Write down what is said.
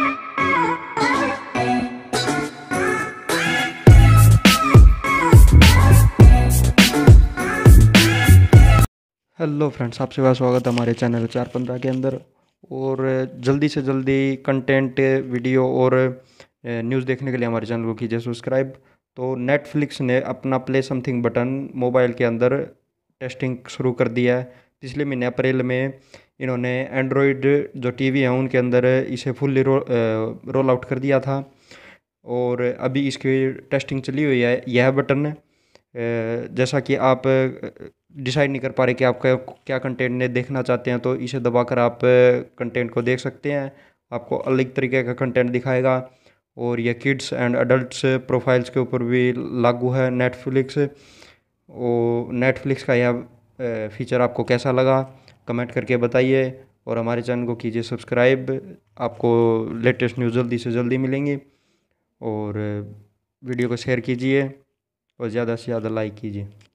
hello friends आपसे बहुत स्वागत है हमारे चैनल चार पंद्रह के अंदर और जल्दी से जल्दी कंटेंट वीडियो और न्यूज़ देखने के लिए हमारे चैनल को कीजिए सब्सक्राइब तो नेटफ्लिक्स ने अपना प्ले समथिंग बटन मोबाइल के अंदर टेस्टिंग शुरू कर दिया है पिछले महीने अप्रैल में इन्होंने एंड्रॉयड जो टीवी है उनके अंदर इसे फुल्ली रो, रोल आउट कर दिया था और अभी इसकी टेस्टिंग चली हुई है यह बटन जैसा कि आप डिसाइड नहीं कर पा रहे कि आपका क्या कंटेंट ने देखना चाहते हैं तो इसे दबाकर आप कंटेंट को देख सकते हैं आपको अलग तरीके का कंटेंट दिखाएगा और यह किड्स एंड अडल्ट प्रोफाइल्स के ऊपर भी लागू है नेटफ्लिक्स और नेटफ्लिक्स का यह फीचर आपको कैसा लगा कमेंट करके बताइए और हमारे चैनल को कीजिए सब्सक्राइब आपको लेटेस्ट न्यूज़ जल्दी से जल्दी मिलेंगी और वीडियो को शेयर कीजिए और ज़्यादा से ज़्यादा लाइक कीजिए